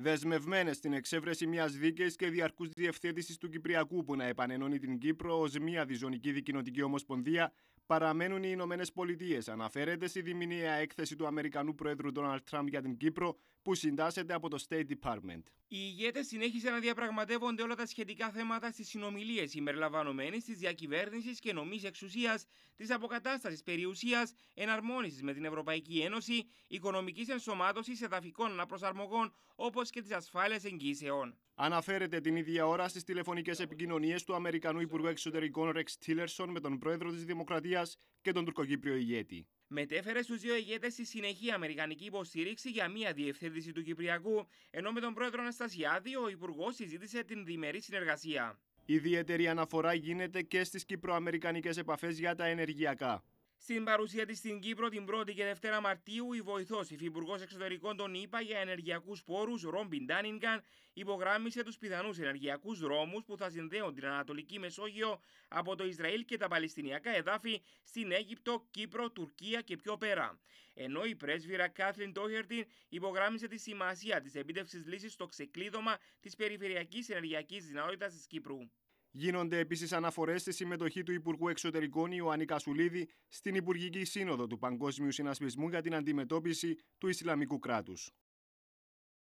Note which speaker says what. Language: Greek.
Speaker 1: δεσμευμένες στην εξέβρεση μιας δίκαιης και διαρκούς διευθέτησης του Κυπριακού που να επανενώνει την Κύπρο ως μια διζωνική δικοινοτική ομοσπονδία παραμένουν οι Ηνωμένες Πολιτείες, αναφέρεται στη διμηνία έκθεση του Αμερικανού Πρόεδρου Ντόναλτ Τραμπ για την Κύπρο, που συντάσσεται από το State Department.
Speaker 2: Οι ηγέτες συνέχισαν να διαπραγματεύονται όλα τα σχετικά θέματα στις συνομιλίες ημερλαμβανομένε της διακυβέρνησης και νομής εξουσίας, της αποκατάστασης περιουσίας, εναρμόνισης με την Ευρωπαϊκή Ένωση, οικονομικής ενσωμάτωσης εδαφικών αναπροσαρμογών όπως και της ασφάλειας εγγύσεων. Αναφέρεται την ίδια ώρα στις τηλεφωνικές επικοινωνίες του Αμερικανού
Speaker 1: Υπουργού Εξωτερικών Ρεξ Τίλερσον με τον πρόεδρο της Δημοκρατίας και τον τουρκοκύπριο ηγέτη.
Speaker 2: Μετέφερε στους δύο ηγέτες στη συνεχή αμερικανική υποστήριξη για μία διευθέτηση του Κυπριακού, ενώ με τον πρόεδρο Αναστασιάδη ο Υπουργός συζήτησε την διμερή συνεργασία.
Speaker 1: Ιδιαίτερη αναφορά γίνεται και στις κυπροαμερικανικές επαφές για τα ενεργειακά.
Speaker 2: Στην παρουσία της στην Κύπρο την 1η και 2η Μαρτίου, η βοηθός υφυπουργός εξωτερικών των ΗΠΑ για ενεργειακούς πόρους, Ρόμπιν Ντάνιγκαν, υπογράμμισε τους πιθανούς ενεργειακούς δρόμους που θα συνδέουν την Ανατολική Μεσόγειο από το Ισραήλ και τα Παλαιστινιακά εδάφη στην Αίγυπτο, Κύπρο, Τουρκία και πιο πέρα. Ενώ η πρέσβυρα Κάθλιν Τόχερτιν υπογράμμισε τη σημασία της επίτευξης λύσης στο ξεκλείδωμα της περιφερειακής ενεργειακής δυνατότητας της Κύπρου. Γίνονται
Speaker 1: επίσης αναφορές στη συμμετοχή του Υπουργού Εξωτερικών Ιωάννη Κασουλίδη στην Υπουργική Σύνοδο του Παγκόσμιου Συνασπισμού για την Αντιμετώπιση του Ισλαμικού Κράτους.